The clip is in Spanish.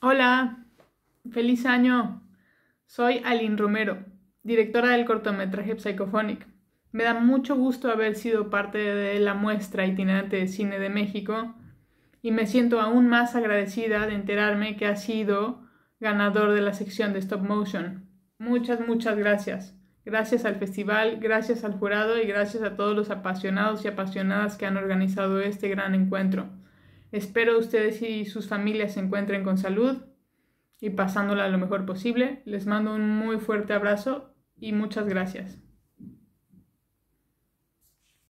Hola, feliz año. Soy Aline Romero, directora del cortometraje Psychophonic. Me da mucho gusto haber sido parte de la muestra itinerante de cine de México y me siento aún más agradecida de enterarme que ha sido ganador de la sección de stop motion. Muchas, muchas gracias. Gracias al festival, gracias al jurado y gracias a todos los apasionados y apasionadas que han organizado este gran encuentro. Espero ustedes y sus familias se encuentren con salud y pasándola lo mejor posible. Les mando un muy fuerte abrazo y muchas gracias.